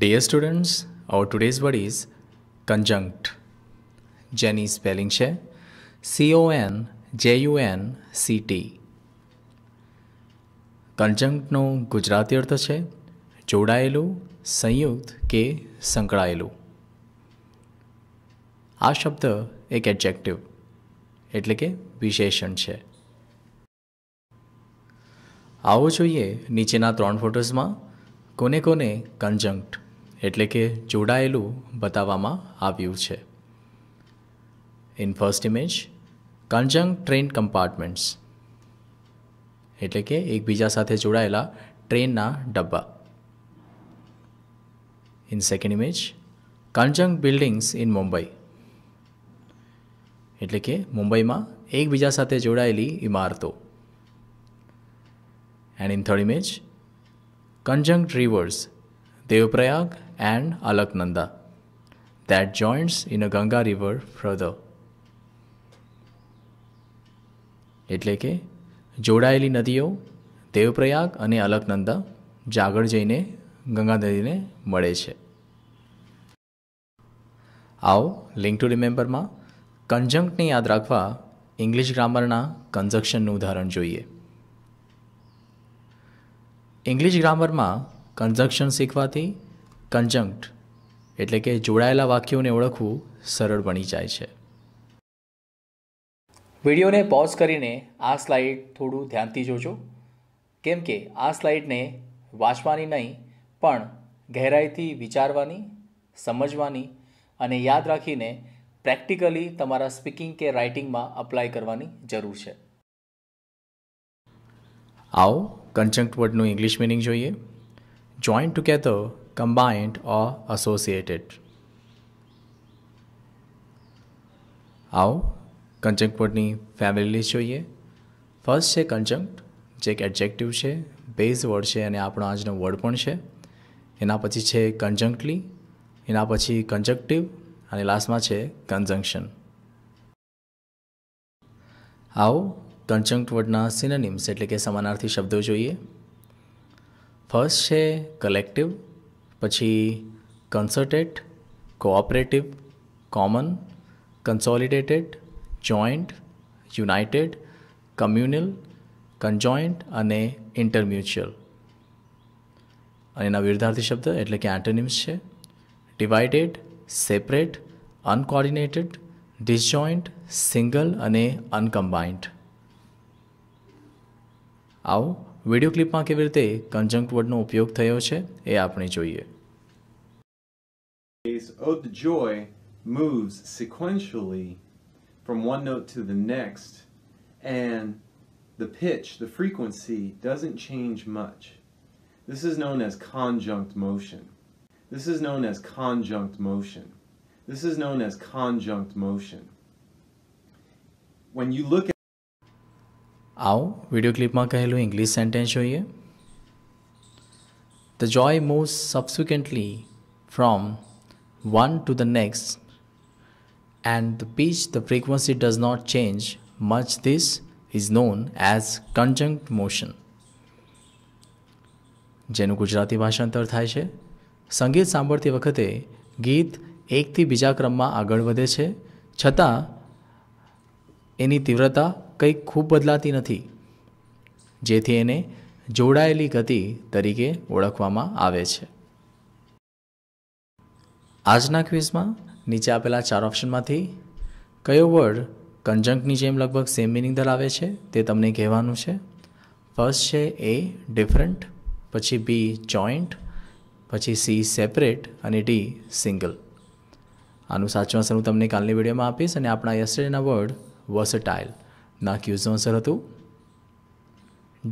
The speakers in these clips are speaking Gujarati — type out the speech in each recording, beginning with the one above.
Dear students our today's word is conjunct. જેની સ્પેલિંગ છે C N J U N C T કન્જંક્ટનો ગુજરાતી અર્થ છે જોડાયેલું સંયુક્ત કે સંકળાયેલું આ શબ્દ એક એડજેક્ટિવ એટલે કે વિશેષણ છે આવો જોઈએ નીચેના ત્રણ ફોટોઝમાં કોને કોને કન્જંક્ટ એટલે કે જોડાયેલું બતાવવામાં આવ્યું છે in first image conjunct train compartments એટલે કે એકબીજા સાથે જોડાયેલા ટ્રેનના ડબ્બા in second image conjunct buildings in Mumbai એટલે કે મુંબઈમાં એકબીજા સાથે જોડાયેલી ઇમારતો and in third image conjunct rivers Devaprayag and Alaknanda that joins in a Ganga river further. એટલે કે જોડાયેલી નદીઓ દેવપ્રયાગ અને અલકનંદા જાગળ જઈને ગંગા નદીને મળે છે આવો લિંક ટુ રિમેમ્બરમાં કન્જંક્ટને યાદ રાખવા ઇંગ્લિશ ગ્રામરના કન્ઝક્શનનું ઉદાહરણ જોઈએ ઇંગ્લિશ ગ્રામરમાં કન્જંક્શન શીખવાથી કન્જંક્ટ એટલે કે જોડાયેલા વાક્યોને ઓળખવું સરળ બની જાય છે વિડીયોને પોઝ કરીને આ સ્લાઇડ થોડું ધ્યાનથી જોજો કેમ કે આ સ્લાઇડને વાંચવાની નહીં પણ ગહેરાઈથી વિચારવાની સમજવાની અને યાદ રાખીને પ્રેક્ટિકલી તમારા સ્પીકિંગ કે રાઇટિંગમાં અપ્લાય કરવાની જરૂર છે આવો conjunct વર્ડનું ઇંગ્લિશ મિનિંગ જોઈએ joint together combined or associated આવો કન્જંક્ટ વર્ડની ફેમિલી લિસ્ટ જોઈએ ફર્સ્ટ છે કન્જંક્ટ જે એક એડજેક્ટિવ છે બેઝ વર્ડ છે અને આપણો આજનો વર્ડ પણ છે એના પછી છે કન્જંક્ટલી એના પછી કન્જક્ટિવ અને લાસ્ટમાં છે કન્જંક્શન આવો કન્જંક્ટ વર્ડના સિનોનિમ્સ એટલે કે સમાનાર્થી શબ્દો જોઈએ ફર્સ્ટ છે કલેક્ટિવ પછી concerted cooperative common consolidated joint united communal conjoint અને ઇન્ટરમ્યુચ્યુઅલ અને એના વિરુદ્ધાર્થી શબ્દ એટલે કે એન્ટોનિમ્સ છે divided separate uncoordinated disjoint single અને અનકમ્બાઇન્ડ આવો વિડીયો ક્લિપમાં કેવી રીતે કન્જંક્ટ વર્ડનો ઉપયોગ થયો છે એ આપણે જોઈએ Ode to Joy moves sequentially from one note to the next and the pitch, the frequency, doesn't change much. This is known as conjunct motion. This is known as conjunct motion. This is known as conjunct motion. When you look at આવું વિડીયો ક્લિપમાં કહેલું ઇંગ્લિશ સેન્ટેન્સ જોઈએ the joy moves subsequently from one to the next and the pitch the frequency does not change much this is known as conjunct motion જેનું ગુજરાતી ભાષાંતર થાય છે સંગીત સાંભળતી વખતે ગીત એકથી બીજા ક્રમમાં આગળ વધે છે છતાં એની તીવ્રતા કંઈક ખૂબ બદલાતી નથી જેથી એને જોડાયેલી ગતિ તરીકે ઓળખવામાં આવે છે આજના ક્વિઝમાં નીચે આપેલા ચાર ઓપ્શનમાંથી કયો વર્ડ કંજંકની જેમ લગભગ સેમ મિનિંગ ધરાવે છે તે તમને કહેવાનું છે ફર્સ્ટ છે એ ડિફરન્ટ પછી બી જોઈન્ટ પછી સી સેપરેટ અને ડી સિંગલ આનું સાચું આન્સર હું તમને કાલની વિડીયોમાં આપીશ અને આપણા યસ્ટરડેના વર્ડ વર્સટાઇલ నాకు యూజ్ అవసరదు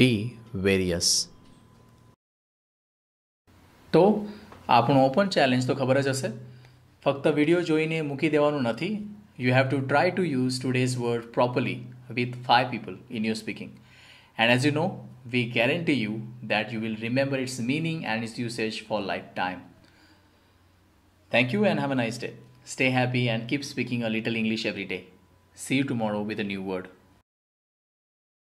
ડી વેરિયસ તો આપણો ઓપન ચેલેન્જ તો ખબર જ હશે ફક્ત વિડીયો જોઈને મૂકી દેવાનું નથી you have to try to use today's word properly with five people in your speaking and as you know we guarantee you that you will remember its meaning and its usage for lifetime thank you and have a nice day stay happy and keep speaking a little English every day see you tomorrow with a new word